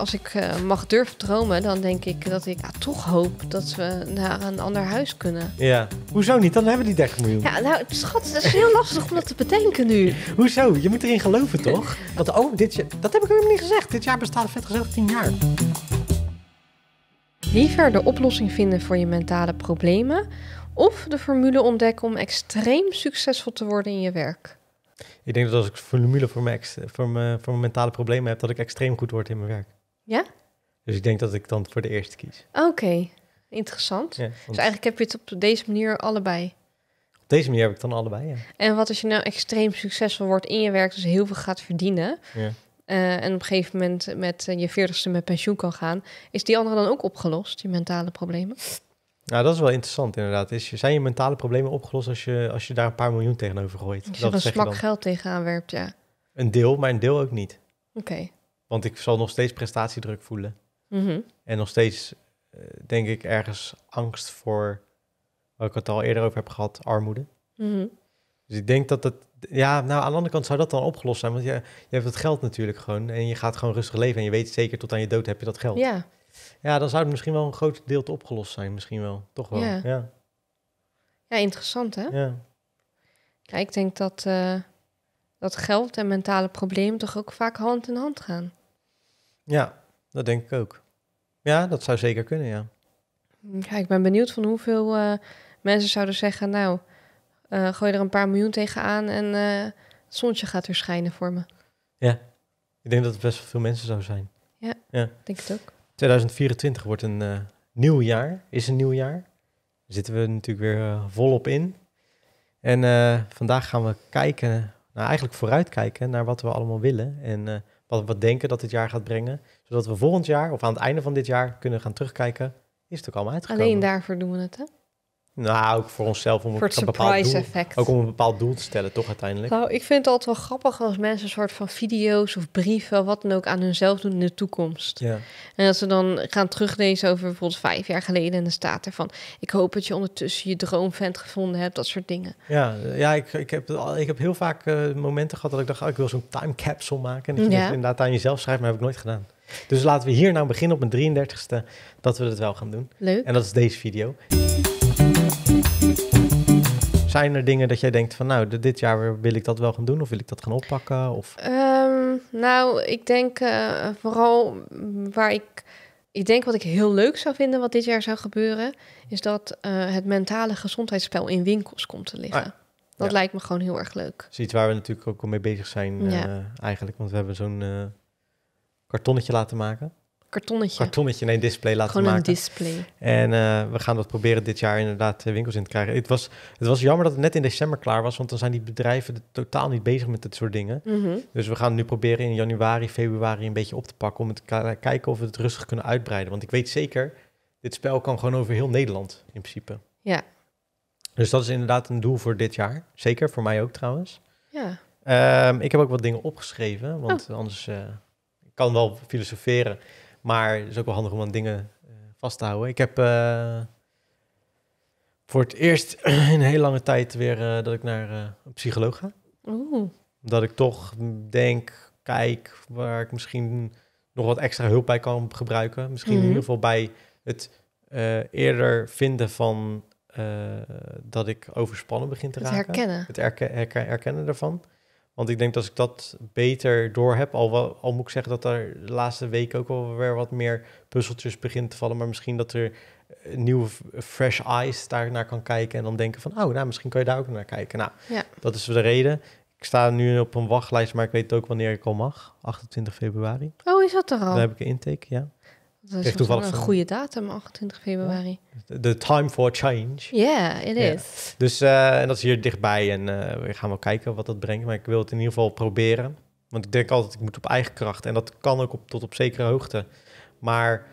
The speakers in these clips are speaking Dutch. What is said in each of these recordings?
als ik eh, mag durven dromen, dan denk ik dat ik toch hoop dat we naar een ander huis kunnen. Ja. Hoezo niet? Dan hebben we die 30 miljoen. Ja, nou, schat, dat is heel lastig om dat te bedenken nu. Hoezo? Je moet erin geloven, toch? Want oh, dit jaar, dat heb ik helemaal niet gezegd. Dit jaar bestaat vet gezegd 10 jaar. Liever de oplossing vinden voor je mentale problemen of de formule ontdekken om extreem succesvol te worden in je werk? Ik denk dat als ik formule voor mijn, voor mijn, voor mijn mentale problemen heb, dat ik extreem goed word in mijn werk. Ja? Dus ik denk dat ik dan voor de eerste kies. Oké, interessant. Dus eigenlijk heb je het op deze manier allebei. Op deze manier heb ik dan allebei, ja. En wat als je nou extreem succesvol wordt in je werk, dus heel veel gaat verdienen... Ja. Eh, en op een gegeven moment met uh, je veertigste met pensioen kan gaan, is die andere dan ook opgelost, je mentale problemen? Nou, dat is wel interessant inderdaad. Is, zijn je mentale problemen opgelost als je, als je daar een paar miljoen tegenover gooit? Als je er een smak geld tegenaan werpt, ja. Een deel, maar een deel ook niet. Oké. Want ik zal nog steeds prestatiedruk voelen. Mhm. En nog steeds, eh, denk ik, ergens angst voor, Waar ik het al eerder over heb gehad, armoede. Mhm. Dus ik denk dat dat, ja, nou aan de andere kant zou dat dan opgelost zijn. Want je, je hebt het geld natuurlijk gewoon en je gaat gewoon rustig leven. En je weet zeker tot aan je dood heb je dat geld. Ja. Ja, dan zou het misschien wel een groot deel opgelost zijn. Misschien wel, toch wel. Ja, ja. interessant hè? Ja. Kijk, ik denk dat, eh, dat geld en mentale problemen toch ook vaak hand in hand gaan. Ja, dat denk ik ook. Ja, dat zou zeker kunnen, ja. ik ben benieuwd van hoeveel eh, mensen zouden zeggen... nou, uh, gooi er een paar miljoen tegenaan en uh, het zonnetje gaat er schijnen voor me. Ja, ik denk dat het best wel veel mensen zou zijn. Ja, ja. denk het ook. 2024 wordt een nieuw jaar, is een nieuw jaar. Daar zitten we natuurlijk weer volop in. En vandaag gaan we kijken, nou eigenlijk vooruitkijken naar wat we allemaal willen en wat we denken dat dit jaar gaat brengen. Zodat we volgend jaar of aan het einde van dit jaar kunnen gaan terugkijken. Is het ook allemaal uitgekomen? Alleen daarvoor doen we het, hè? Nou, ook voor onszelf om een bepaald doel, ook om een bepaald doel te stellen, toch uiteindelijk. Nou, ik vind het altijd wel grappig als mensen een soort van video's of brieven, wat dan ook, aan hunzelf doen in de toekomst. Ja. En dat ze dan gaan teruglezen over bijvoorbeeld vijf jaar geleden en dan staat er van: ik hoop dat je ondertussen je droomvent gevonden hebt, dat soort dingen. Ja, ja ik, ik, heb, ik heb heel vaak eh, momenten gehad dat ik dacht: oh, ik wil zo'n time capsule maken. En inderdaad aan jezelf schrijven, maar heb ik nooit gedaan. Dus laten we hier nou beginnen op mijn 33ste, dat we dat wel gaan doen. Leuk. En dat is deze video. Zijn er dingen dat jij denkt van nou, dit jaar wil ik dat wel gaan doen of wil ik dat gaan oppakken? Of? Ehm, nou, ik denk eh, vooral waar ik. Ik denk wat ik heel leuk zou vinden wat dit jaar zou gebeuren, is dat eh, het mentale gezondheidsspel in winkels komt te liggen. Ah, dat lijkt me gewoon heel erg leuk. Dat waar we natuurlijk ook al mee bezig zijn eh, eigenlijk, want we hebben zo'n kartonnetje laten maken. Kartonnetje. Kartonnetje, nee, display laten Gewoon maken. Gewoon een display. En eh, we gaan dat proberen dit jaar inderdaad eh, winkels in te krijgen. Het was, het was jammer dat het net in december klaar was, want dan zijn die bedrijven totaal niet bezig met dit soort dingen. Mhm. Dus we gaan nu proberen in januari, februari een beetje op te pakken om te kijken of we het rustig kunnen uitbreiden. Want ik weet zeker, dit spel kan gewoon over heel Nederland in principe. Ja. Dus dat is inderdaad een doel voor dit jaar. Zeker, voor mij ook trouwens. Ja. Ehm, ik heb ook wat dingen opgeschreven, want oh. anders uh, ik kan wel filosoferen. Maar het is ook wel handig om aan dingen eh, vast te houden. Ik heb eh, voor het eerst in heel lange tijd weer eh, dat ik naar een psycholoog ga. Dat ik toch denk, kijk, waar ik misschien nog wat extra hulp bij kan gebruiken. Misschien in mhm. ieder geval bij het eerder vinden van dat ik overspannen begin te het raken. Herkennen. Het herkennen daarvan. Want ik denk dat ik dat beter door heb. Al, al moet ik zeggen dat er de laatste weken ook wel weer wat meer puzzeltjes begint te vallen. Maar misschien dat er nieuwe fresh eyes daar naar kan kijken. En dan denken van, oh, nou, misschien kan je daar ook naar kijken. Nou, dat is de reden. Ik sta nu op een wachtlijst, maar ik weet ook wanneer ik al mag. 28 februari. Oh, is dat er al? Daar heb ik een intake, ja. Dat is toevallig een goede datum, 28 februari. The time for change. Ja, it is. Dus eh, en dat is hier dichtbij en eh, we gaan wel kijken wat dat brengt. Maar ik wil het in ieder geval proberen. Want ik denk altijd, ik moet op eigen kracht. En dat kan ook tot op zekere hoogte. Maar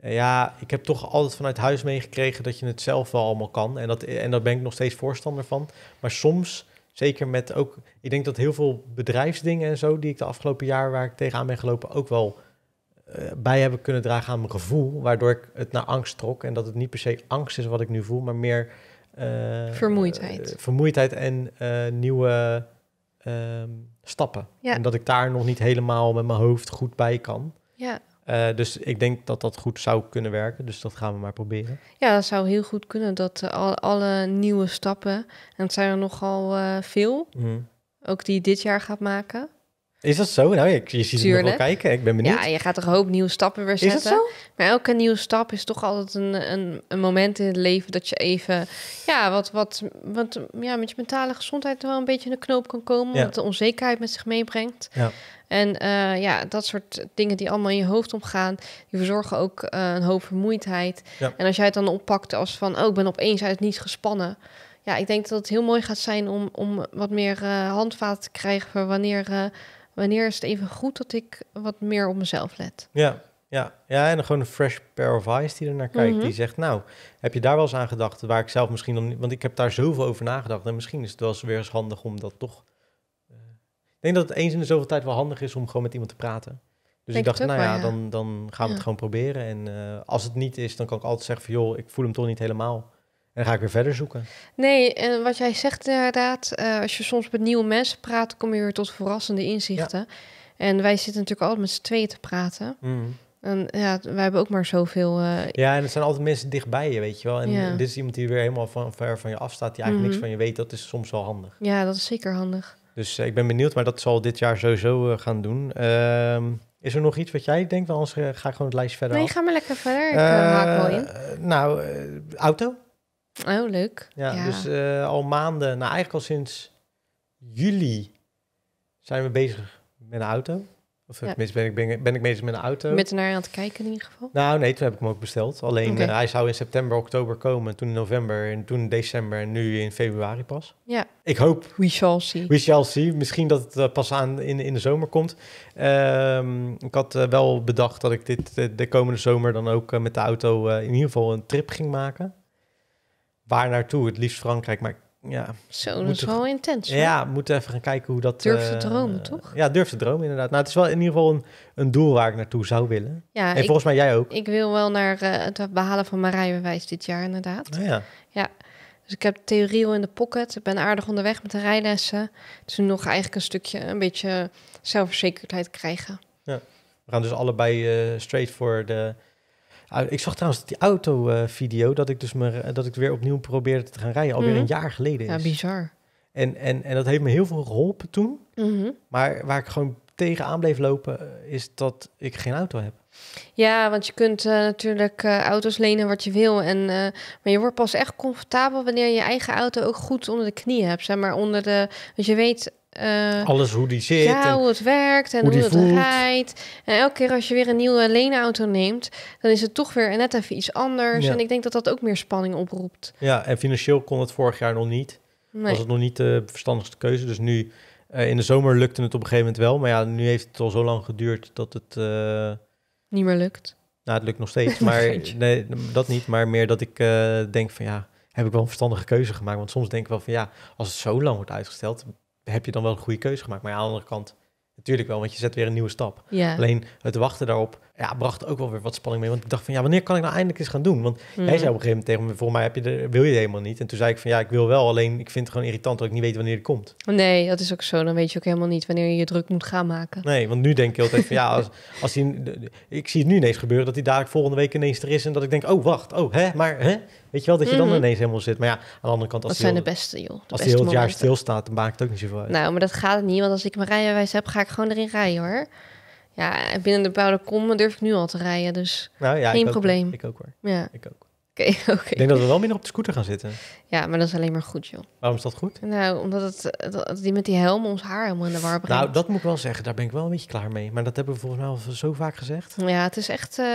eh, ja, ik heb toch altijd vanuit huis meegekregen dat je het zelf wel allemaal kan. En, dat, en daar ben ik nog steeds voorstander van. Maar soms, zeker met ook... Ik denk dat heel veel bedrijfsdingen en zo... die ik de afgelopen jaar waar ik tegenaan ben gelopen... ook wel eh, bij hebben kunnen dragen aan mijn gevoel, waardoor ik het naar angst trok. En dat het niet per se angst is wat ik nu voel, maar meer. Eh, vermoeidheid. Eh, vermoeidheid en nieuwe ehm, stappen. Ja. En dat ik daar nog niet helemaal met mijn hoofd goed bij kan. Ja. dus ik denk dat dat goed zou kunnen werken. Dus dat gaan we maar proberen. Ja, dat zou heel goed kunnen. Dat al, alle nieuwe stappen, en het zijn er nogal veel, mhm. ook die dit jaar gaat maken. Is dat zo? Nou, ik, je ziet Tuurlijk. me wel kijken. Ik ben benieuwd. Ja, je gaat toch een hoop nieuwe stappen weer zetten. Is dat zo? Maar elke nieuwe stap is toch altijd een, een, een moment in het leven dat je even... Ja, wat, wat, wat ja, met je mentale gezondheid wel een beetje in de knoop kan komen. Ja. de onzekerheid met zich meebrengt. Ja. En eh, ja, dat soort dingen die allemaal in je hoofd omgaan, die verzorgen ook eh, een hoop vermoeidheid. Ja. En als jij het dan oppakt als van, oh, ik ben opeens uit niets gespannen. Ja, ik denk dat het heel mooi gaat zijn om, om wat meer uh, handvaten te krijgen voor wanneer wanneer is het even goed dat ik wat meer op mezelf let? Ja, ja, ja en dan gewoon een fresh pair of eyes die er naar kijkt. Mhm. Die zegt, nou, heb je daar wel eens aan gedacht? Waar ik zelf misschien dan niet... Want ik heb daar zoveel over nagedacht. En misschien is het wel eens weer eens handig om dat toch... Eh, ik denk dat het eens in de zoveel tijd wel handig is om gewoon met iemand te praten. Dus ik dacht, nou ja, Dan, dan gaan we het gewoon proberen. En eh, als het niet is, dan kan ik altijd zeggen van... joh, ik voel hem toch niet helemaal. En dan ga ik weer verder zoeken. Nee, en wat jij zegt inderdaad, eh, als je soms met nieuwe mensen praat, kom je weer tot verrassende inzichten. En wij zitten natuurlijk altijd met z'n tweeën te praten. Mm. En ja, wij hebben ook maar zoveel. Uh, ja, en het zijn altijd mensen dichtbij je, weet je wel. En ja. dit is iemand die weer helemaal van ver van je afstaat, die eigenlijk niks mhm. van je weet. Dat is soms wel handig. Ja, dat is zeker handig. Dus eh, ik ben benieuwd, maar dat zal dit jaar sowieso gaan doen. Ehm, is er nog iets wat jij denkt? Anders ga ik gewoon het lijstje verder. Nee, af. ga maar lekker verder. Ik uh, haak wel in. Nou, auto. Oh, leuk. Ja, dus eh, al maanden, nou eigenlijk al sinds juli zijn we bezig met een auto. Of het mis ben ik, ben, ik bezig met een auto. Met naar aan het kijken in ieder geval? Nou nee, toen heb ik hem ook besteld. Alleen eh, hij zou in september, oktober komen. Toen november en toen december en nu in februari pas. Ja. Ik hoop... We shall see. We shall see. Misschien dat het eh, pas aan in, in de zomer komt. Ehm, ik had wel bedacht dat ik dit de, komende zomer dan ook met de auto in ieder geval een trip ging maken waar naartoe? Het liefst Frankrijk, maar ja. Zo, dat is wel intens. Ja, moeten even gaan kijken hoe dat... Durf te eh, dromen, toch? Ja, durf te dromen, inderdaad. Nou, het is wel in ieder geval een, een doel waar ik naartoe zou willen. Ja, en volgens mij jij ook. Ik wil wel naar eh, het behalen van mijn rijbewijs dit jaar, inderdaad. Oh ja. Ja. Dus ik heb theorie al in de pocket. Ik ben aardig onderweg met de rijlessen. Dus nog eigenlijk een stukje, een beetje zelfverzekerdheid krijgen. Ja. We gaan dus allebei eh, straight voor de ik zag trouwens die auto-video dat ik dus me, eh, dat ik weer opnieuw probeerde te gaan rijden. Alweer mhm. een jaar geleden is. Ja, bizar. En, en, en dat heeft me heel veel geholpen toen. Mhm. Maar waar ik gewoon tegenaan bleef lopen, eh, is dat ik geen auto heb. Ja, want je kunt eh, natuurlijk auto's lenen wat je wil. En, maar je wordt pas echt comfortabel wanneer je eigen auto ook goed onder de knie hebt. Zeg maar onder de. Als je weet, eh, Alles hoe die zit. Ja, hoe het werkt en hoe, hoe het rijdt. En elke keer als je weer een nieuwe leenauto neemt, dan is het toch weer net even iets anders. En ik denk dat dat ook meer spanning oproept. Ja, en financieel kon het vorig jaar nog niet. Was het nog niet de verstandigste keuze. Dus nu eh, in de zomer lukte het op een gegeven moment wel. Maar ja, nu heeft het al zo lang geduurd dat het. Eh, niet meer lukt. Nou, het lukt nog steeds. maar nee, dat niet. Maar meer dat ik denk van ja heb ik wel een verstandige keuze gemaakt. Want soms denk ik wel van ja, als het zo lang wordt uitgesteld, heb je dan wel een goede keuze gemaakt. Maar ja, aan de andere kant, natuurlijk wel, want je zet weer een nieuwe stap. Alleen het wachten daarop ja, bracht ook wel weer wat spanning mee. Want ik dacht van, ja, wanneer kan ik nou eindelijk eens gaan doen? Want mm. jij zei op een gegeven moment tegen me, voor mij heb je de, wil je het helemaal niet. En toen zei ik van, ja, ik wil wel, alleen ik vind het gewoon irritant dat ik niet weet wanneer het komt. Nee, dat is ook zo. Dan weet je ook helemaal niet wanneer je je druk moet gaan maken. Nee, want nu denk ik altijd van, ja, als, als hij, ik zie het nu ineens gebeuren dat hij dadelijk volgende week ineens er is. En dat ik denk, oh, wacht, oh, hè, maar, hè? Weet je wel, dat je dan mhm. ineens helemaal zit. Maar ja, aan de andere kant... Als dat zijn de beste, joh. als je heel het jaar stilstaat, dan maakt het ook niet zoveel uit. Nou, maar dat gaat niet. Want als ik mijn rijbewijs heb, ga ik gewoon erin rijden, hoor. Ja, binnen de bepaalde kom durf ik nu al te rijden. Dus nou, ja, geen probleem. ik ook, hoor. Ja. Ik ook. Oké, Ik denk dat we wel minder op de scooter gaan zitten. Ja, maar dat is alleen maar goed, joh. Waarom is dat goed? Nou, omdat het, eh, die met die helm ons haar helemaal in de war nou, brengt. Nou, dat moet ik wel zeggen. Daar ben ik wel een beetje klaar mee. Maar dat hebben we volgens mij al zo vaak gezegd. Ja, het is echt... Eh,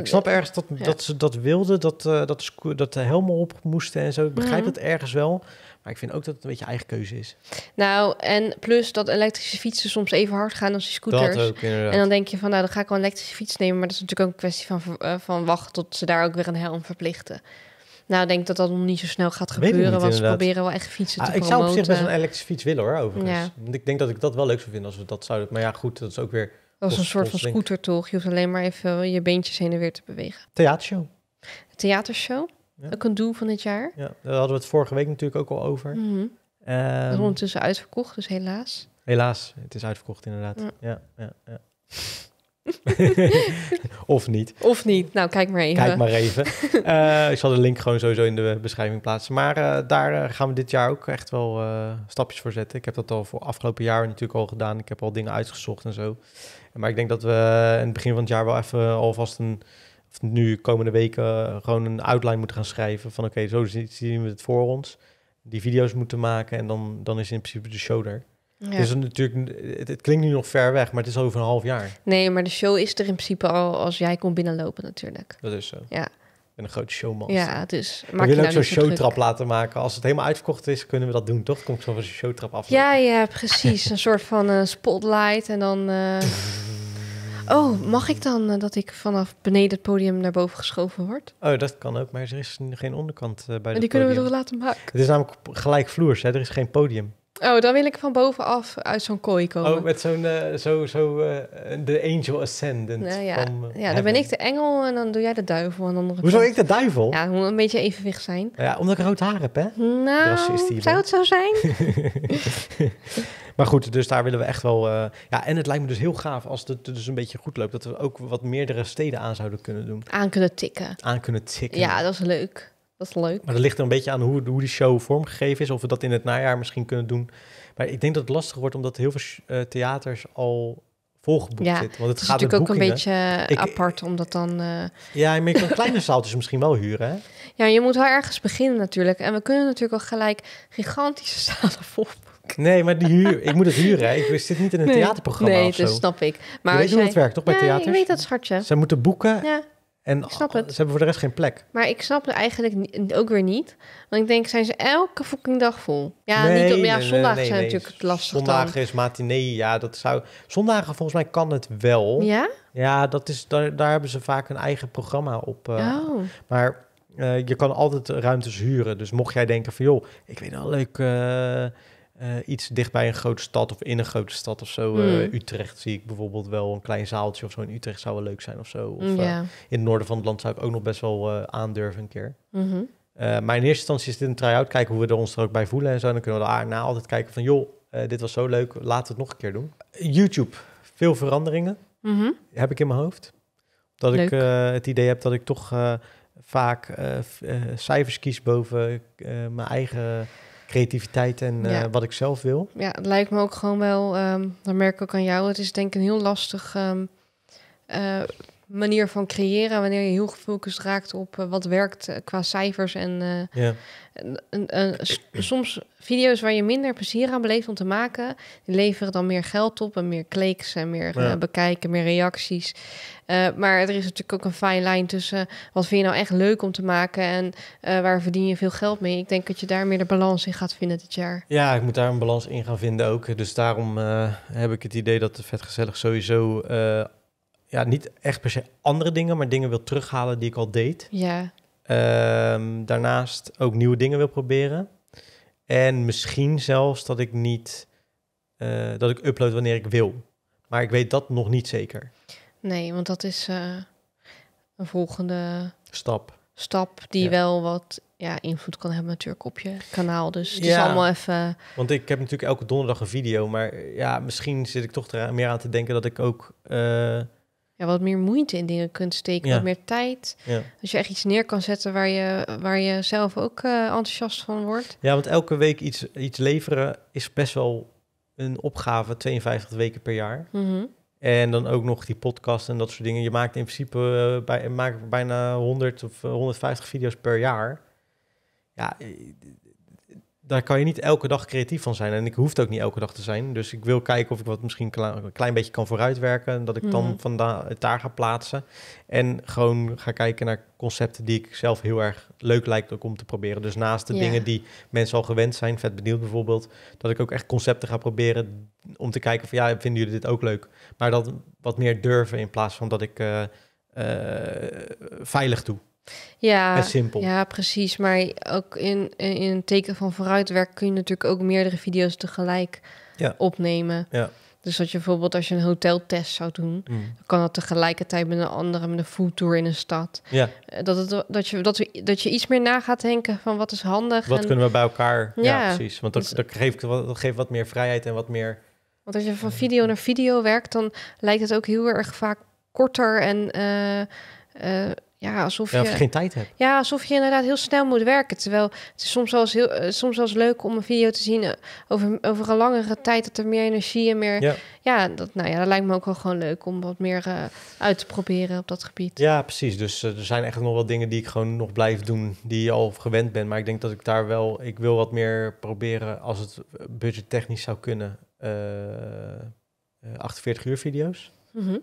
ik snap ergens dat, dat ze dat wilden, dat, eh, dat, dat de helmen op moesten en zo. Ik begrijp dat mhm. ergens wel. Maar ik vind ook dat het een beetje eigen keuze is. Nou, en plus dat elektrische fietsen soms even hard gaan als die scooters. ook, En dan denk je van, nou, dan ga ik wel een elektrische fiets nemen. Maar dat is natuurlijk ook een kwestie van, eh, van wachten tot ze daar ook weer een helm verplichten. Nou, ik denk dat dat nog niet zo snel gaat gebeuren, niet, want ze proberen wel echt fietsen ah, te promoten. Ik zou op zich best een elektrische fiets willen hoor, overigens. Ja. Ik denk dat ik dat wel leuk zou vinden als we dat zouden... Maar ja, goed, dat is ook weer... Dat was een soort van scooter toch? Je hoeft alleen maar even je beentjes heen en weer te bewegen. Theatershow. Theatershow? Een doel van dit jaar. Ja, daar hadden we het vorige week natuurlijk ook al over. Mm -hmm. um, ondertussen uitverkocht, dus helaas. Helaas, het is uitverkocht inderdaad. Ja, ja, ja. of niet. Of niet. Nou, kijk maar even. Kijk maar even. Eh, ik zal de link gewoon sowieso in de beschrijving plaatsen. Maar eh, daar eh, gaan we dit jaar ook echt wel stapjes voor zetten. Ik heb dat al voor afgelopen jaar natuurlijk al gedaan. Ik heb al dingen uitgezocht en zo. Maar ik denk dat we in het begin van het jaar wel even alvast een of nu komende weken gewoon een outline moeten gaan schrijven van oké, zo zien we het voor ons. Die video's moeten maken en dan, dan is in principe de show er. Ja. Dus natuurlijk, het, klinkt nu nog ver weg, maar het is over een half jaar. Nee, maar de show is er in principe al als jij komt binnenlopen natuurlijk. Dat is zo. Ja. En een grote showman. Ja, dus maak we willen nou ook zo'n showtrap laten maken. Als het helemaal uitverkocht is, kunnen we dat doen, toch? Komt zo van zo'n showtrap af. Ja, ja, precies. een soort van eh, spotlight en dan... Uh... Oh, mag ik dan eh, dat ik vanaf beneden het podium naar boven geschoven word? Oh, dat kan ook, maar er is geen onderkant eh, bij de. Maar die kunnen we toch laten maken? Het is namelijk gelijkvloers, hè? er is geen podium. Oh, dan wil ik van bovenaf uit zo'n kooi komen. Oh, met zo'n, eh, zo, zo, de angel ascendant. Nou ja, ja dan ben ik de engel en dan doe jij de duivel aan de Hoezo ik de duivel? Ja, moet een beetje evenwicht zijn. Ja, omdat ik rood haar heb, hè? Nou, zou het zo zijn? Maar goed, dus daar willen we echt wel... Eh, ja, en het lijkt me dus heel gaaf als het dus een beetje goed loopt... dat we ook wat meerdere steden aan zouden kunnen doen. Aan kunnen tikken. Aan kunnen tikken. Ja, dat is leuk. Dat is leuk. Maar dat ligt er een beetje aan hoe, hoe die show vormgegeven is. Of we dat in het najaar misschien kunnen doen. Maar ik denk dat het lastig wordt omdat heel veel eh, theaters al volgeboekt ja, zitten. Want het, gaat natuurlijk ook een beetje eh, apart, omdat dan... Uh... Ja, je kan kleine zaaltjes misschien wel huren, Ja, je moet wel ergens beginnen natuurlijk. En we kunnen natuurlijk al gelijk gigantische zalen vol Nee, maar die huur, ik moet het huren. Ik zit niet in een theaterprogramma nee, of zo. dat snap ik. Maar je weet hoe het werkt, toch, bij ja, theaters? ik weet dat, schatje. Ze moeten boeken ja. En ze hebben voor de rest geen plek. Maar ik snap het eigenlijk ook weer niet. Want ik denk, zijn ze elke fucking dag vol? Ja, niet op, ja zondagen zijn natuurlijk het lastig Zondagen is matinee, ja, dat zou... Zondagen volgens mij kan het wel. Ja? Ja, dat is, daar, daar hebben ze vaak een eigen programma op. Eh. oh. Maar eh, je kan altijd ruimtes huren. Dus mocht jij denken van, joh, ik weet wel leuk... Eh, uh, iets dichtbij een grote stad of in een grote stad of zo. Eh, hmm. Utrecht zie ik bijvoorbeeld wel een klein zaaltje of zo in Utrecht zou wel leuk zijn of zo. Of, mm, eh, in het noorden van het land zou ik ook nog best wel aandurven een keer. Mm maar in eerste instantie is dit een try-out, kijken hoe we er ons er ook bij voelen en zo. dan kunnen we daarna altijd kijken van joh, dit was zo leuk, laten we het nog een keer doen. YouTube, veel veranderingen mhm. heb ik in mijn hoofd. Dat ik het idee heb dat ik toch vaak cijfers kies boven mijn eigen creativiteit en eh, wat ik zelf wil. Ja, het lijkt me ook gewoon wel, um, dat merk ik ook aan jou, het is denk ik een heel lastig ehm, eh, manier van creëren, wanneer je heel gefocust raakt op eh, wat werkt eh, qua cijfers en, eh, ja. soms video's waar je minder plezier aan beleeft om te maken, leveren dan meer geld op en meer kliks en meer bekijken, meer reacties. maar er is natuurlijk ook een fijne lijn tussen wat vind je nou echt leuk om te maken en waar verdien je veel geld mee. Ik denk dat je daar meer de balans in gaat vinden dit jaar. Ja, ik moet daar een balans in gaan vinden ook. Dus daarom heb ik het idee dat de Vetgezellig sowieso ja, niet echt per se andere dingen, maar dingen wil terughalen die ik al deed. Ja. Ehm, daarnaast ook nieuwe dingen wil proberen. En misschien zelfs dat ik niet eh, dat ik upload wanneer ik wil. Maar ik weet dat nog niet zeker. Nee, want dat is eh, een volgende stap. Stap die wel wat ja, invloed kan hebben natuurlijk op je kanaal. Dus het ja. is allemaal even. Want ik heb natuurlijk elke donderdag een video. Maar ja, misschien zit ik toch er meer aan te denken dat ik ook. Eh, ja, wat meer moeite in dingen kunt steken, wat meer tijd. Als je echt iets neer kan zetten waar je, waar je zelf ook eh, enthousiast van wordt. Ja, want elke week iets, iets leveren is best wel een opgave, 52 weken per jaar. Mhm. En dan ook nog die podcast en dat soort dingen. Je maakt in principe uh, bij, maakt bijna 100 of 150 eh, video's per jaar. Ja, daar kan je niet elke dag creatief van zijn. En ik hoef het ook niet elke dag te zijn. Dus ik wil kijken of ik wat misschien een klein beetje kan vooruitwerken. En dat ik dan mm. het daar ga plaatsen. En gewoon ga kijken naar concepten die ik zelf heel erg leuk lijkt om te proberen. Dus naast de dingen die mensen al gewend zijn, vet benieuwd bijvoorbeeld, dat ik ook echt concepten ga proberen om te kijken van ja, vinden jullie dit ook leuk? Maar dat wat meer durven in plaats van dat ik eh, eh, veilig doe. Ja, simpel. ja, precies. Maar ook in, in een teken van vooruitwerk kun je natuurlijk ook meerdere video's tegelijk opnemen. Ja. Dus dat je bijvoorbeeld als je een hoteltest zou doen, mm. dan kan dat tegelijkertijd met een andere, met een tour in een stad. Ja. Eh, dat, het, dat, je, dat, dat je iets meer na gaat denken van wat is handig. Wat kunnen we bij elkaar? Ja, precies. Want dat, dus- dat, geeft, dat geeft wat meer vrijheid en wat meer. Want als je van video naar video werkt, dan lijkt het ook heel erg vaak korter en eh, eh, ja, alsof je, geen tijd hebt. Ja, alsof je inderdaad heel snel moet werken. Terwijl het is soms wel eens, heel, eh, soms wel eens leuk om een video te zien eh, over, over een langere tijd. Dat er meer energie en meer. Ja, dat, nou ja, dat lijkt me ook wel gewoon leuk om wat meer eh, uit te proberen op dat gebied. Ja, precies. Dus er zijn echt nog wel dingen die ik gewoon nog blijf doen. Die je al gewend bent. Maar ik denk dat ik daar wel. Ik wil wat meer proberen als het budgettechnisch zou kunnen. 48 uur video's. Mhm.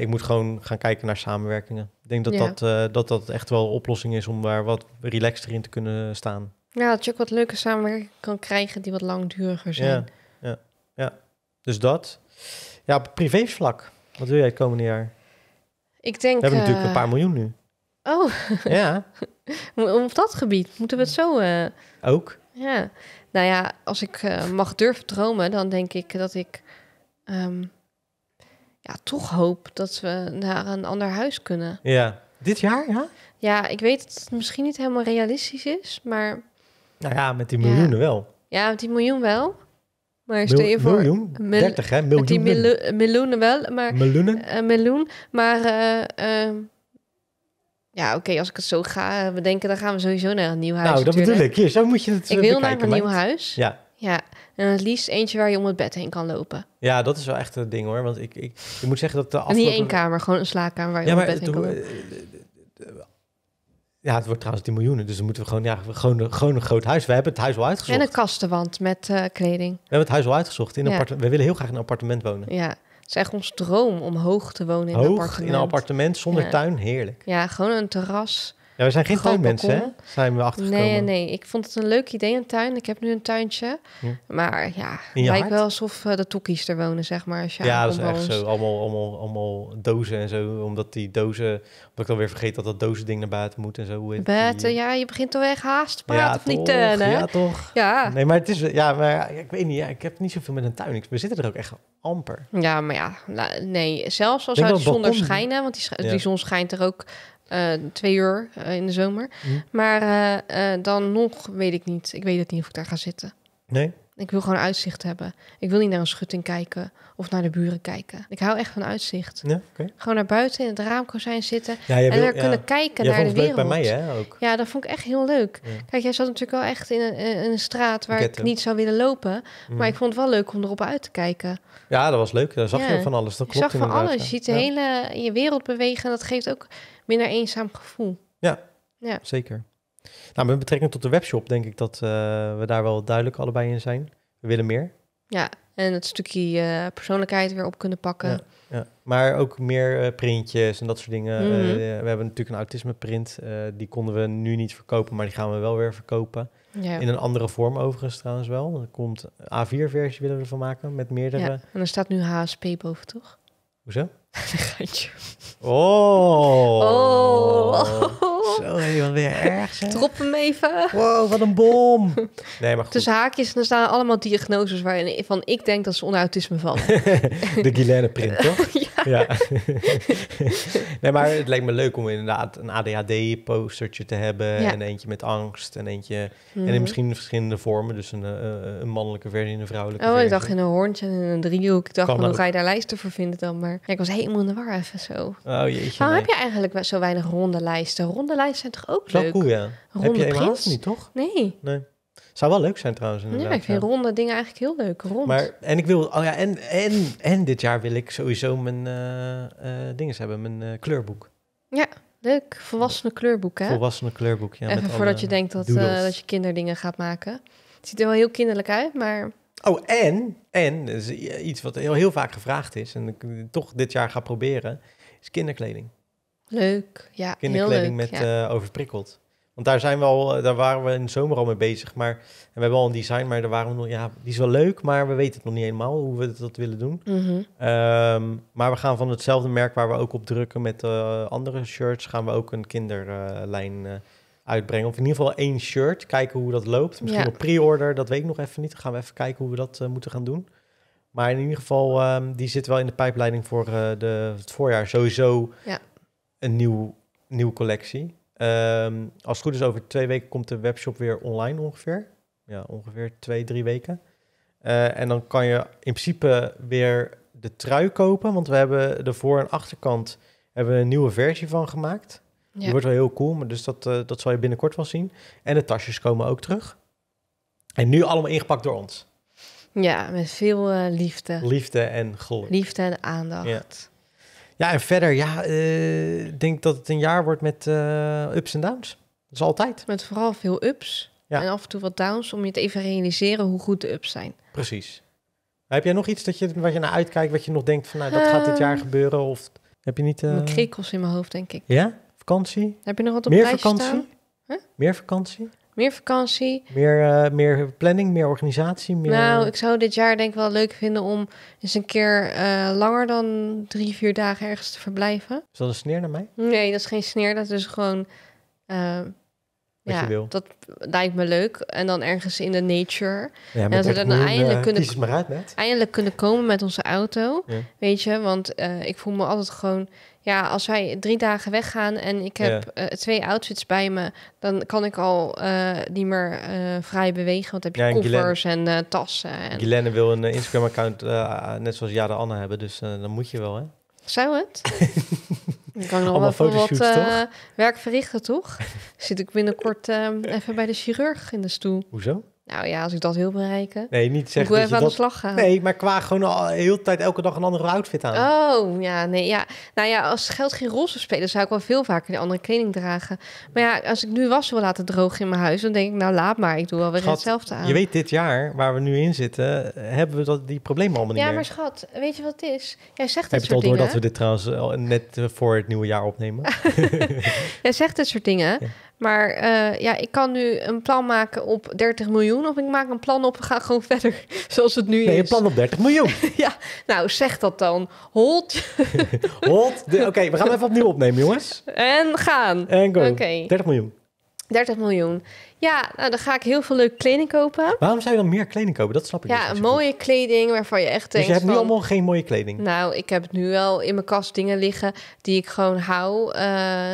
ik moet gewoon gaan kijken naar samenwerkingen denk dat, dat, eh, dat dat echt wel een oplossing is om daar wat relaxed in te kunnen staan. Ja, dat je ook wat leuke samenwerking kan krijgen die wat langduriger zijn. Ja, ja, ja. dus dat. Ja, privé privévlak. Wat wil jij het komende jaar? Ik denk... We hebben natuurlijk eh, een paar miljoen nu. Oh. Ja. op dat gebied moeten we het zo... Eh, ook? Ja. Nou ja, als ik mag durven dromen, dan denk ik dat ik... Ehm, ja, toch hoop dat we naar een ander huis kunnen. Ja, dit jaar, ja? Ja, ik weet dat het misschien niet helemaal realistisch is, maar... Nou ja, met die miljoenen wel. Ja, met die miljoen wel. Maar stel je voor... Miljoen? Mil 30, hè? Miljoen. Met die miljoenen wel, maar... Miljoenen? Uh, eh, miljoen, maar... Eh, ehm, ja, oké, als ik het zo ga, bedenken eh, dan gaan we sowieso naar een nieuw huis. Nou, dat natuurlijk. bedoel ik. zo moet je het Ik wil naar een nieuw huis. Ja. Ja, en het liefst eentje waar je om het bed heen kan lopen. Ja, dat is wel echt een ding hoor. Want ik, ik, je moet zeggen dat de afgelopen... En niet één kamer, gewoon een slaapkamer waar je ja, om het bed heen kan lopen. Eh, eh, eh, ja, het wordt trouwens die miljoenen. Dus dan moeten we gewoon, ja, gewoon, gewoon een groot huis. We hebben het huis wel uitgezocht. En een kastenwand met kleding. We hebben het huis wel uitgezocht. In ja. we willen heel graag in een appartement wonen. Ja, het is echt ons droom om hoog te wonen in een appartement. in een appartement zonder tuin, heerlijk. Ja, gewoon een terras ja, we zijn geen tuinmensen, hè? Zijn we achtergekomen? Nee, nee. Ik vond het een leuk idee, een tuin. Ik heb nu een tuintje. Maar ja, het lijkt wel alsof eh, de toekies er wonen, zeg maar. Als je ja, dat is echt zo. Allemaal, allemaal, allemaal dozen en zo. Omdat die dozen... Omdat ik dan weer vergeet dat dat dozen ding naar buiten moet en zo. Hoe buiten, ja. Je begint toch echt haast te praten of toch, niet, hè? Ja, toch. Ja. Nee, maar het is... Ja, maar ik weet niet. Ja, ik heb niet zoveel met een tuin. Ik, we zitten er ook echt amper. Ja, maar ja. Nou, nee, zelfs als uit de zon schijnen. Want die, die zon schijnt er ook eh, twee uur eh, in de zomer. Mhm. Maar eh, dan nog weet ik niet. Ik weet het niet of ik daar ga zitten. Nee. Ik wil gewoon uitzicht hebben. Ik wil niet naar een schutting kijken of naar de buren kijken. Ik hou echt van uitzicht. Ja, Gewoon naar buiten in het raamkozijn zitten ja, en wil, daar kunnen kijken naar de wereld. bij mij hè, ook. Ja, dat vond ik echt heel leuk. Kijk, jij zat natuurlijk wel echt in een, een straat waar ik niet zou willen lopen. Mhm. Maar ik vond het wel leuk om erop uit te kijken. Ja, dat was leuk. Daar zag je van alles. Dat klopt je zag van alles. Je ziet de hele je wereld bewegen. En dat geeft ook minder eenzaam gevoel. Ja, ja. zeker. Nou, met betrekking tot de webshop denk ik dat eh, we daar wel duidelijk allebei in zijn. We willen meer. Ja, en het stukje eh, persoonlijkheid weer op kunnen pakken. Ja, ja. Maar ook meer eh, printjes en dat soort dingen. Mhm. we hebben natuurlijk een autisme autismeprint. die konden we nu niet verkopen, maar die gaan we wel weer verkopen. Ja. In een andere vorm overigens trouwens wel. Er komt A4-versie willen we ervan maken met meerdere... Ja, en er staat nu HSP boven, toch? Hoezo? Oh. oh. Zo, hé, weer erg. Drop hem even. Wow, wat een bom. Nee, maar goed. Tussen haakjes, en staan allemaal diagnoses waarvan ik denk dat ze onder autisme De Guilaine print, toch? ja. nee, maar het lijkt me leuk om inderdaad een ADHD-postertje te hebben. En eentje met angst. En eentje. En mhm. in misschien verschillende vormen. Dus een, eh, eh, een mannelijke versie en een vrouwelijke oh, versie. ik dacht in een hoorntje en een driehoek. Ik dacht, van, hoe ga je daar lijsten voor vinden dan? Maar ik was helemaal in de war even zo. Oh jeetje. Waarom heb je eigenlijk zo weinig ronde lijsten? Ronde lijsten zijn toch ook Zo leuk? Cool, ja. heb je prins? niet, toch? Nee. nee. Zou wel leuk zijn trouwens. Inderdaad. Ja, ik vind ronde dingen eigenlijk heel leuk. Rond. Maar, en ik wil, oh ja, en, en, en dit jaar wil ik sowieso mijn uh, eh, eh, dingen hebben, mijn eh, kleurboek. Ja, leuk. Volwassene kleurboek, hè? Volwassen kleurboek, ja. Even voordat je denkt dat, dat je kinderdingen gaat maken. Het ziet er wel heel kinderlijk uit, maar... Oh, en, en is iets wat heel, heel vaak gevraagd is en ik toch dit jaar ga proberen, is kinderkleding. Leuk, ja. Kinderkleding met overprikkeld daar, zijn we al, eh, daar waren we in de zomer al mee bezig. Maar, we hebben al een design, maar daar waren we nog, ja, die is wel leuk, maar we weten het nog niet helemaal hoe we dat willen doen. Mhm. Ehm, maar we gaan van hetzelfde merk waar we ook op drukken met eh, andere shirts, gaan we ook een kinderlijn eh, uitbrengen. Of in ieder geval één shirt, kijken hoe dat loopt. Misschien op pre-order, dat weet ik nog even niet. Dan gaan we even kijken hoe we dat moeten gaan doen. Maar in ieder geval, ehm, die zit wel in de pijpleiding voor de, het voorjaar. Sowieso ja. een nieuw, collectie. Ehm, als het goed is, over twee weken komt de webshop weer online ongeveer. Ja, ongeveer twee, drie weken. Eh, en dan kan je in principe weer de trui kopen. Want we hebben de voor- en achterkant hebben we een nieuwe versie van gemaakt. Die wordt wel heel cool, maar dus dat, eh, dat zal je binnenkort wel zien. En de tasjes komen ook terug. En nu allemaal ingepakt door ons. Ja, met veel eh, liefde. Liefde en geluk. Liefde en aandacht. Ja. Ja, en verder, ja, ik eh, denk dat het een jaar wordt met eh, ups en downs. Dat is altijd. Met vooral veel ups en af en toe wat downs, om je te even realiseren hoe goed de ups zijn. Precies. Heb jij nog iets dat je, wat je naar uitkijkt, wat je nog denkt van, nou, dat gaat dit ehm, jaar gebeuren? Of heb je niet... Uh... Mijn in mijn hoofd, denk ik. Ja? Vakantie? Heb je nog wat op Meer vakantie? Meer vakantie? Meer vakantie. Meer, eh, meer planning, meer organisatie. Meer... Nou, ik zou dit jaar denk ik wel leuk vinden om eens een keer eh, langer dan drie, vier dagen ergens te verblijven. Is dat een sneer naar mij? Nee, dat is geen sneer. Dat is dus gewoon. Uh, ja, dat lijkt me leuk. En dan ergens in de nature. Ja, en dat we dan eindelijk, uit, kunnen, eindelijk kunnen komen met onze auto. Weet je, want ik voel me altijd gewoon ja, als wij drie dagen weggaan en ik heb eh, twee outfits bij me, dan kan ik al eh, niet meer eh, vrij bewegen. Want heb je koffers en, tassen. En... wil een Instagram-account net zoals Jade Anne hebben, dus dan moet je wel, hè? Zou het? ik kan nog wel voor wat werk verrichten, toch? Zit ik binnenkort even bij de chirurg in de stoel. Hoezo? Nou ja, als ik dat wil bereiken. Nee, niet zeggen. Hoe even aan dat... de slag gaan. Nee, maar qua gewoon al heel tijd elke dag een andere outfit aan. Oh ja, nee, ja. Nou ja, als geld geen rol zou spelen, zou ik wel veel vaker die andere kleding dragen. Maar ja, als ik nu was wil laten drogen in mijn huis, dan denk ik, nou laat maar, ik doe wel weer hetzelfde aan. Je weet, dit jaar waar we nu in zitten, hebben we dat, die problemen allemaal niet ja, meer. Ja, maar schat, weet je wat het is? Jij zegt het soort dingen. Heb je al door we dit trouwens eh, net voor het nieuwe jaar opnemen? Jij zegt dit soort dingen. Maar eh, ja, ik kan nu een plan maken op 30 miljoen. Of ik maak een plan op en ga gewoon verder zoals het nu is. Nee, een plan op 30 miljoen. ja, nou zeg dat dan. Hold. Hold. Oké, we gaan even opnieuw opnemen, jongens. En gaan. En go. Okay. 30 miljoen. 30 miljoen. Ja, nou, dan ga ik heel veel leuke kleding kopen. Waarom zou je dan meer kleding kopen? Dat snap ik ja, niet. Ja, mooie kleding waarvan je echt denkt... Dus je hebt nu allemaal geen mooie kleding? Nou, ik heb nu wel in mijn kast dingen liggen die ik gewoon hou. Eh,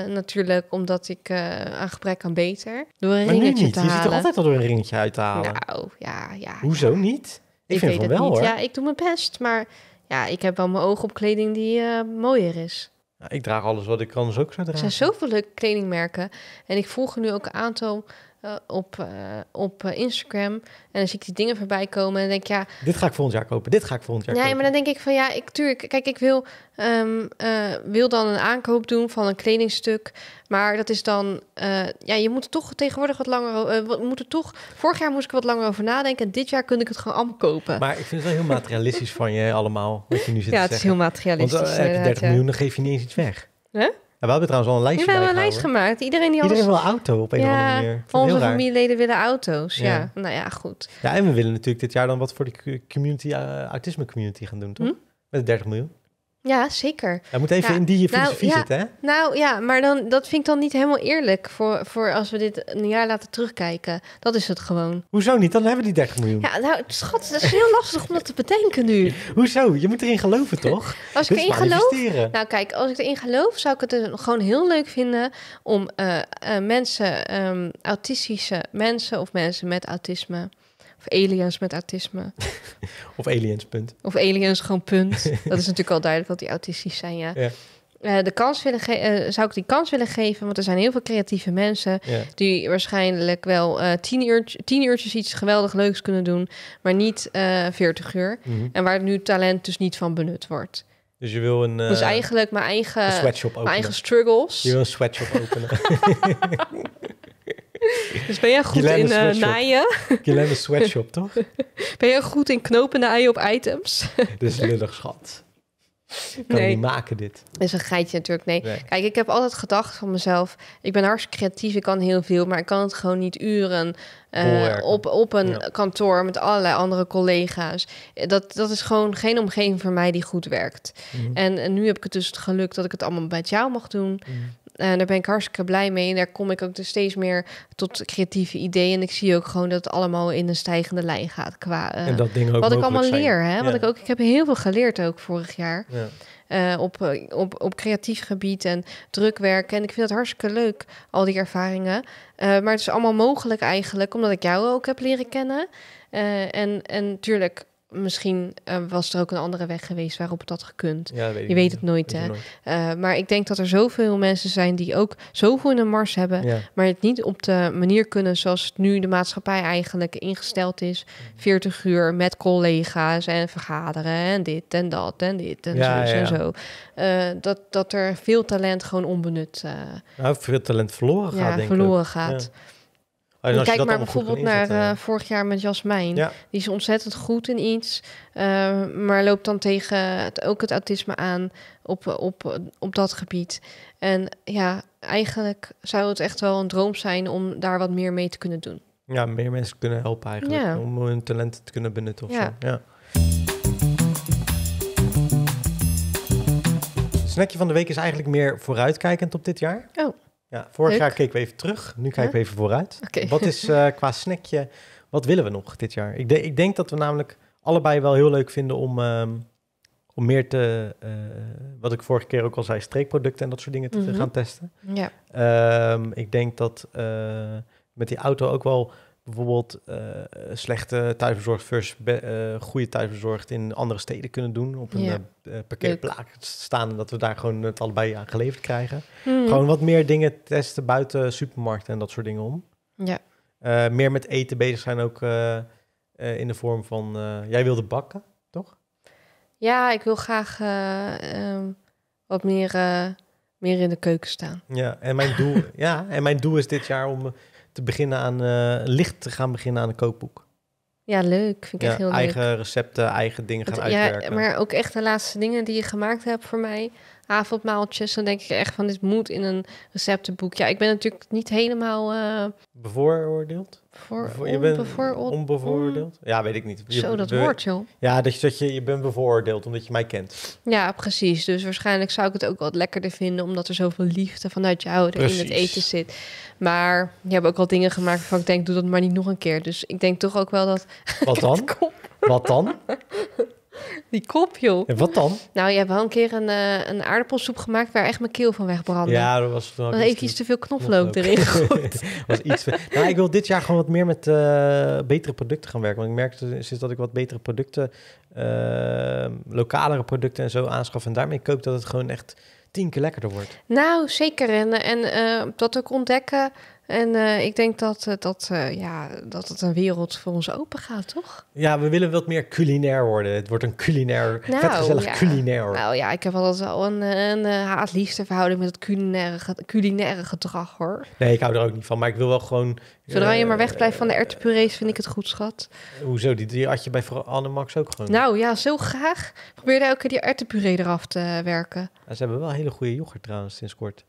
natuurlijk omdat ik uh, aan gebrek aan beter. Door een ringetje Je ziet er altijd al door een ringetje uit te halen. Nou, ja, ja. Hoezo niet? Ik, ik vind weet het wel, niet. Hoor. Ja, ik doe mijn best, maar ja, ik heb wel mijn oog op kleding die eh, mooier is. Nou, ik draag alles wat ik kan, dus ook zo dragen. Er zijn zoveel leuke kledingmerken. En ik volg nu ook een aantal eh, op, eh, op eh, Instagram. En dan zie ik die dingen voorbij komen en denk ja... Dit ga ik volgend jaar kopen, dit ga ik volgend jaar nee, maar dan denk ik van ja, ik, tuurlijk, kijk, ik wil, ehm, wil dan een aankoop doen van een kledingstuk. Maar dat is dan, ja, je moet toch tegenwoordig wat langer, moet moeten toch, vorig jaar moest ik wat langer over nadenken. En dit jaar kun ik het gewoon allemaal kopen. Maar ik vind het wel heel materialistisch van je allemaal, wat je nu zit ja, te zeggen. het is heel materialistisch. Want je 30 miljoen, dan geef je niet eens iets weg. Huh? we hebben trouwens al een lijstje we hebben een lijst gemaakt. Iedereen die Iedereen wil een auto op een of andere manier. Onze familieleden willen auto's. Ja. nou ja, goed. Ja, en we willen natuurlijk dit jaar dan wat voor de community, eh, autisme community gaan doen, toch? Hm? met Met 30 miljoen. Ja, zeker. Hij moet even nou, in die filosofie nou, zitten, hè? Nou ja, maar dan, dat vind ik dan niet helemaal eerlijk voor, voor als we dit een jaar laten terugkijken. Dat is het gewoon. Hoezo niet? Dan hebben we die 30 miljoen. Ja, nou, schat, dat is heel lastig om dat te bedenken nu. Hoezo? Je moet erin geloven, toch? als ik erin geloof... Nou kijk, als ik erin geloof, zou ik het gewoon heel leuk vinden om eh, eh, mensen, ehm, autistische mensen of mensen met autisme aliens met autisme. of aliens, punt. Of aliens, gewoon punt. dat is natuurlijk al duidelijk dat die autistisch zijn, ja. ja. Eh, de kans willen uh, zou ik die kans willen geven, want er zijn heel veel creatieve mensen die waarschijnlijk wel eh, tien, uurtje, tien uurtjes iets geweldig leuks kunnen doen, maar niet veertig uur. Mhm. En waar nu talent dus niet van benut wordt. Dus je wil een. dus eigenlijk mijn eigen. Mijn eigen struggles. Je wil een sweatshop openen. Dus ben jij goed in uh, naaien? Guilaine Sweatshop, toch? Ben jij goed in knopen naaien op items? Dit is lullig, schat. kan niet maken dit. Dat is een geitje natuurlijk, nee. Kijk, ik heb altijd gedacht van mezelf... ik ben hartstikke creatief, ik kan heel veel... maar ik kan het gewoon niet uren eh, op, op een kantoor... met allerlei andere collega's. Dat, dat is gewoon geen omgeving voor mij die goed werkt. Mhm. en, en, nu heb ik het dus het geluk dat ik het allemaal bij jou mag doen. Mhm. En eh, daar ben ik hartstikke blij mee. En daar kom ik ook dus steeds meer tot creatieve ideeën. En ik zie ook gewoon dat het allemaal in een stijgende lijn gaat. Qua, eh, en dat ding ook wat ik allemaal leer. Hè? Ja. Wat ik, ook, ik heb heel veel geleerd ook vorig jaar. Ja. Eh, op, op, op creatief gebied en drukwerk. En ik vind het hartstikke leuk, al die ervaringen. maar het is allemaal mogelijk eigenlijk, omdat ik jou ook heb leren kennen. en, en natuurlijk misschien eh, was er ook een andere weg geweest waarop het had gekund. je weet het nooit, hè? Eh, maar ik denk dat er zoveel mensen zijn die ook zoveel in de mars hebben, maar het niet op de manier kunnen zoals nu de maatschappij eigenlijk ingesteld is. 40 mm. uur met collega's en vergaderen en dit en dat en dit en zo en eh, zo. dat, dat er veel talent gewoon onbenut... nou, veel talent verloren gaat, denk verloren gaat. Kijk maar bijvoorbeeld naar eh, eh. vorig jaar met Jasmijn. Die is ontzettend goed in iets, eh, maar loopt dan tegen het, ook het autisme aan op, op, op dat gebied. En ja, eigenlijk zou het echt wel een droom zijn om daar wat meer mee te kunnen doen. Ja, meer mensen kunnen helpen eigenlijk. Ja. Om hun talenten te kunnen benutten of ja. zo. Ja. Snackje van de week is eigenlijk meer vooruitkijkend op dit jaar. Oh. Ja, vorig jaar keken we even terug, nu kijken we even vooruit. Wat is eh, qua snackje, wat willen we nog dit jaar? Ik, ik, denk dat we namelijk allebei wel heel leuk vinden om, ehm, om meer te, eh, wat ik vorige keer ook al zei, streekproducten en dat soort dingen te mhm. gaan testen. Ja. Ehm, ik denk dat eh, met die auto ook wel bijvoorbeeld eh, slechte thuisbezorgd versus eh, goede thuisbezorgd in andere steden kunnen doen. Op een yeah. uh, eh, parkeerplaats staan en dat we daar gewoon het allebei aan geleverd krijgen. Hmm. Gewoon wat meer dingen testen buiten supermarkten en dat soort dingen om. Ja. meer met eten bezig zijn ook in de vorm van... jij wilde bakken, toch? Ja, ik wil graag ehm, wat meer, meer in de keuken staan. Ja, en mijn doel, ja, en mijn doel is dit jaar om te beginnen aan eh, licht te gaan beginnen aan een kookboek. Ja, leuk. Vind ik heel eigen Eigen recepten, eigen dingen gaan uitwerken. Ja, maar ook echt de laatste dingen die je gemaakt hebt voor mij avondmaaltjes. Dan denk ik echt van dit moet in een receptenboek. Ja, ik ben natuurlijk niet helemaal... Uh... Bevooroordeeld? Voor, je bent onbevooroordeeld? onbevooroordeeld? Mm. Ja, weet ik niet. Zo, dat woord, joh. Ja, dat je, dat je, je bent bevooroordeeld omdat je mij kent. Ja, precies. Dus waarschijnlijk zou ik het ook wat lekkerder vinden... omdat er zoveel liefde vanuit jou in het eten zit. Maar je hebt ook al dingen gemaakt waarvan ik denk... doe dat maar niet nog een keer. Dus ik denk toch ook wel dat... Wat dan? Wat dan? Die kop, joh. En wat dan? Nou, je hebt wel een keer een, eh, een aardappelsoep gemaakt waar echt mijn keel van wegbrandde. Ja, dat was Dan heeft iets te veel knoflook, erin was iets nou, ik wil dit jaar gewoon wat meer met eh, betere producten gaan werken. Want ik merkte sinds dat ik wat betere producten, uh, lokalere producten en zo aanschaf. En daarmee koop dat het gewoon echt tien keer lekkerder wordt. Nou, zeker. En, en dat ook ontdekken en eh, ik denk dat, eh, dat, eh, ja, dat het een wereld voor ons open gaat, toch? Ja, we willen wat meer culinair worden. Het wordt een culinair, nou, vetgezellig culinair. Nou ja, ik heb altijd wel een, een, een haat-liefde verhouding met het culinaire, culinaire gedrag, hoor. Nee, ik hou er ook niet van, maar ik wil wel gewoon... Zodra je maar wegblijft van de erwtenpurees, vind ik het goed, schat. Hoezo? Die, had je bij Anne Max ook gewoon? Nou ja, zo graag. Probeerde elke keer die erwtenpuree eraf te werken. ze hebben wel hele goede yoghurt trouwens, sinds kort.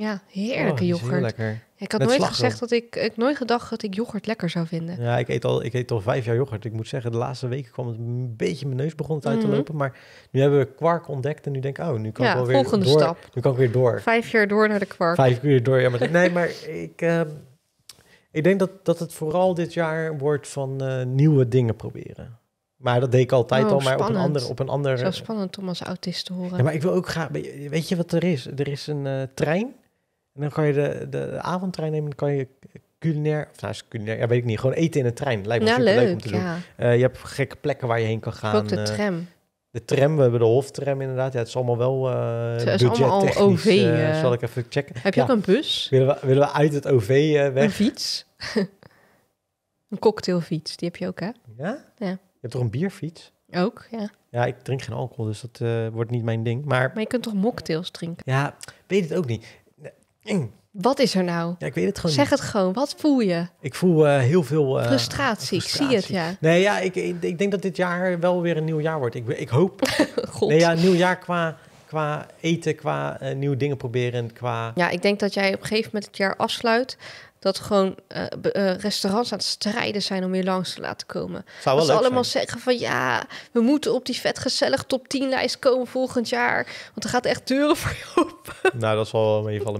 Ja, heerlijke oh, yoghurt. ik had nooit gezegd dat ik, ik nooit gedacht dat ik yoghurt lekker zou vinden. Ja, ik eet al, ik eet al vijf jaar yoghurt. Ik moet zeggen, de laatste weken kwam het een beetje mijn neus begon het uit te mhm. lopen. Maar nu hebben we kwark ontdekt en nu denk ik, oh, nu kan ja, ik wel weer volgende door. Stap. Nu kan ik weer door. Vijf jaar door naar de kwark. Vijf uur door, ja. Maar nee, maar ik, ehm, ik denk dat, dat het vooral dit jaar wordt van eh, nieuwe dingen proberen. Maar dat deed ik altijd oh, al, maar op een andere, Op een ander... Zo spannend om als autist te horen. Ja, maar ik wil ook graag... Weet je wat er is? Er is een eh, trein dan kan je de, de, avondtrein nemen, dan kan je culinair, of nou is culinair, ja, weet ik niet, gewoon eten in een trein. Lijkt me ja, leuk, om te doen. Eh, je hebt gekke plekken waar je heen kan gaan. Ook de eh, tram. de tram, we hebben de hoftram inderdaad. Ja, het is allemaal wel uh, budgettechnisch. zal ik even checken. Heb je ook een bus? Willen we, willen we uit het OV weg? Een fiets? een cocktailfiets, die heb je ook hè? Ja? Ja. Je hebt toch een bierfiets? Ook, ja. Ja, ik drink geen alcohol, dus dat wordt niet mijn ding. Maar... maar je kunt toch mocktails drinken? Ja, weet het ook niet. Wat is er nou? Ja, ik weet het gewoon Zeg het gewoon. Wat voel je? Ik voel eh, heel veel... Eh, frustratie. Ik zie het, ja. Nee, ja, ik, ik, denk dat dit jaar wel weer een nieuw jaar wordt. Ik, ik hoop... God. Nee, ja, een nieuw jaar qua, qua eten, qua eh, nieuwe dingen proberen, qua... Ja, ik denk dat jij op een gegeven moment het jaar afsluit dat gewoon eh, eh, restaurants aan het strijden zijn om je langs te laten komen. Zou wel dat ze allemaal zeggen van ja, we moeten op die vetgezellig top 10 lijst komen volgend jaar. Want er gaat echt duren voor je op. Nou, dat is wel in geval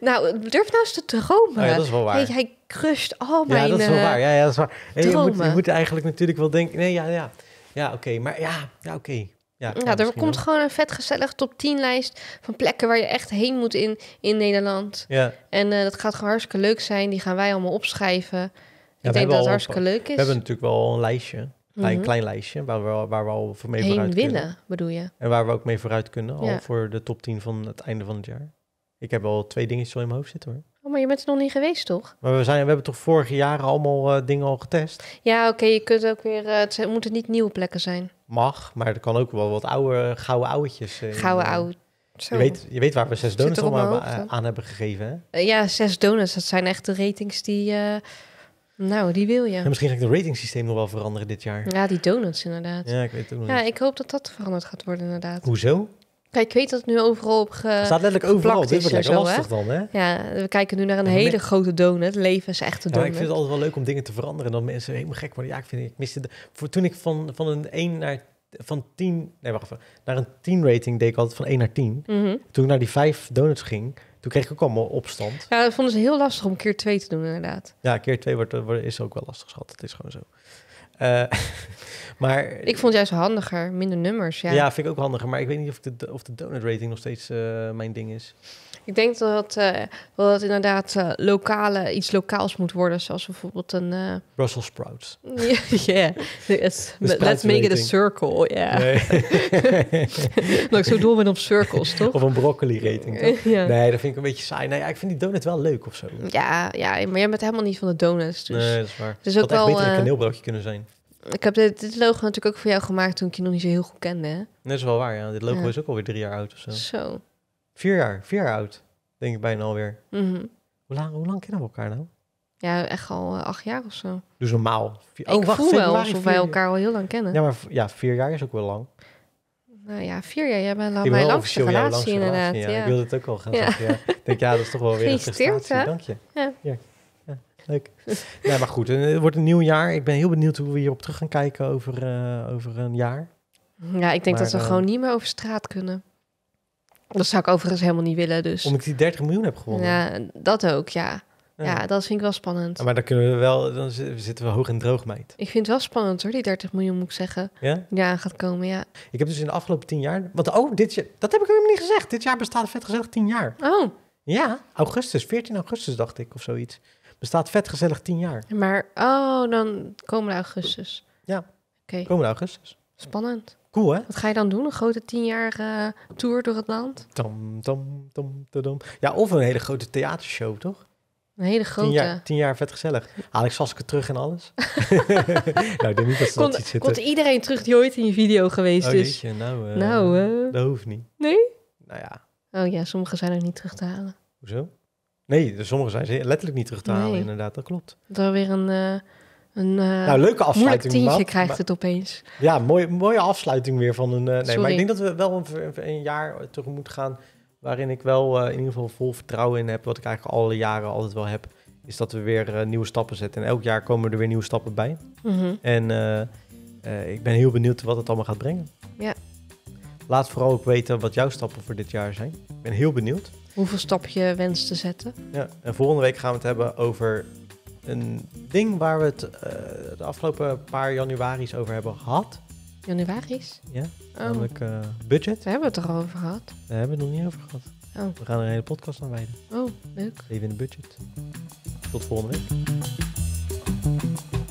nou, durf nou eens te dromen. Oh ja, dat is wel waar. Hij, hij crusht al mijn Ja, dat is wel eh, waar. Ja, ja, dat is waar. je, moet, je moet eigenlijk natuurlijk wel denken, nee, ja, ja. Ja, oké, maar ja, ja oké. Ja, er komt gewoon een vet gezellig top 10 lijst van plekken waar je echt heen moet in, in Nederland. Ja. En eh, dat gaat gewoon hartstikke leuk zijn. Die gaan wij allemaal opschrijven. ik denk dat het hartstikke leuk is. We hebben natuurlijk wel een lijstje. Een mhm. klein, lijstje waar we, waar we al mee heen vooruit willen, kunnen. bedoel je? En waar we ook mee vooruit kunnen, al voor de top 10 van het einde van het jaar. Ik heb al twee dingetjes zo in mijn hoofd zitten hoor. Oh, maar je bent er nog niet geweest, toch? Maar we, zijn, we hebben toch vorige jaren allemaal eh, dingen al getest? Ja, oké, je kunt ook weer... Uh, het moeten niet nieuwe plekken zijn. Mag, maar er kan ook wel wat oude, gouden ouwtjes. Eh, gouden oud. Je weet, je weet waar we zes donuts allemaal aan hebben gegeven, hè? ja, zes donuts. Dat zijn echt de ratings die... nou, die wil je. En misschien ga ik het ratingsysteem nog wel veranderen dit jaar. Ja, die donuts inderdaad. Ja, ik weet het nog Ja, ik hoop dat dat veranderd gaat worden inderdaad. Hoezo? Kijk, ik weet dat het nu overal op ge... staat letterlijk overal. Dit wordt lekker lastig dan, hè? Ja, we kijken nu naar een hele grote donut. Leven is echt een donut. Ja, ik vind het altijd wel leuk om dingen te veranderen. En dan mensen helemaal gek worden. Ja, ik vind ik miste... De... Voor, toen ik van, van een 1 naar... Van 10... Nee, wacht even. Naar een 10 rating deed ik altijd van 1 naar 10. Mhm. Toen ik naar die 5 donuts ging... Toen kreeg ik ook allemaal opstand. Ja, dat vonden ze heel lastig om keer 2 te doen, inderdaad. Ja, keer 2 wordt, wordt, is ook wel lastig schat. Het is gewoon zo. Eh, maar, ik vond juist handiger, minder nummers. Ja. ja, vind ik ook handiger. Maar ik weet niet of de, of de donut rating nog steeds eh, mijn ding is. Ik denk dat dat het eh, inderdaad lokale, iets lokaals moet worden. Zoals bijvoorbeeld een... Uh... Brussels sprouts. Ja, yeah. let's make it a circle, ja. dat ik zo doel ben op circles, toch? Of een broccoli rating, toch? Nee, dat vind ik een beetje saai. Nee, nou ik vind die donut wel leuk of zo. Ja, ja, maar jij bent helemaal niet van de donuts, dus... Nee, dat is waar. wel, beter een kaneelbroodje kunnen zijn. Ik heb dit, logo natuurlijk ook voor jou gemaakt toen ik je nog niet zo heel goed kende. Hè? Dat is wel waar, ja. Dit logo is ook alweer drie jaar oud of zo. Zo. Vier jaar, vier jaar oud. Denk ik bijna alweer. Mm hoe, lang, hoe lang kennen we elkaar nou? Ja, echt al eh, acht jaar of zo. Dus normaal. Vier... Oh, ik wacht, voel wel alsof wij elkaar al heel lang kennen. Ja, maar ja, vier jaar is ook wel lang. Nou ja, vier jaar. Jij bent mijn langste relatie, inderdaad. ja. Ik wilde het ook al gaan zeggen. Ik denk, ja, dat is toch wel weer een prestatie. Dank je. Ja leuk. Nee, maar goed, het eh, wordt een nieuw jaar. Ik ben heel benieuwd hoe we hierop terug gaan kijken over, eh, over een jaar. Ja, ik denk dat we eh, gewoon niet meer over straat kunnen. Dat zou ik overigens helemaal niet willen, dus. Omdat ik die 30 miljoen heb gewonnen. Ja, dat ook, ja. Ja, dat vind ik wel spannend. maar dan kunnen we wel, dan zitten we hoog in droogmeid. Ik vind het wel spannend hoor, die 30 miljoen moet ik zeggen. Ja? Ja, gaat komen, ja. Ik heb dus in de afgelopen 10 jaar, want oh, dit jaar, dat heb ik helemaal niet gezegd. Dit jaar bestaat vet gezellig 10 jaar. Oh. Ja, augustus, 14 augustus dacht ik of zoiets vet gezellig tien jaar. Maar, oh, dan komen augustus. Ja, Oké. komende augustus. spannend. Cool, hè? Wat ga je dan doen? Een grote tienjarige tour door het land? Tam, tom, tam, tom. Ja, of een hele grote theatershow, toch? Een hele grote. Tien jaar, tien jaar Haal ik Saske terug en alles? nou, ik denk niet dat ze dat Komt, komt zitten. iedereen terug die ooit in je video geweest Oh, is? nou, eh, nou, eh. dat hoeft niet. nee? Nou ja, Oh ja, sommige zijn er niet terug te halen. hoezo? Nee, sommigen zijn ze letterlijk niet terug te halen, inderdaad. Dat klopt. Dan weer een, uh, een uh, nou, leuke afsluiting. Moeilijk tientje krijgt het opeens. Ja, mooie, mooie afsluiting weer van een... Uh, nee, maar ik denk dat we wel een, een jaar tegemoet gaan... waarin ik wel in ieder geval vol vertrouwen in heb... wat ik eigenlijk alle jaren altijd wel heb... is dat we weer nieuwe stappen zetten. En elk jaar komen er weer nieuwe stappen bij. Mm -hmm. En ik ben heel benieuwd wat het allemaal gaat brengen. Ja. Laat vooral ook weten wat jouw stappen voor dit jaar zijn. Ik ben heel benieuwd hoeveel stap je wenst te zetten. Ja, en volgende week gaan we het hebben over een ding waar we het eh, de afgelopen paar januari's over hebben gehad. Januari's? Ja, oh. namelijk oh. uh, budget. We hebben het er al over gehad. We hebben het nog niet over gehad. Oh. We gaan er een hele podcast aan wijden. Oh, leuk. Even in het budget. Tot volgende week.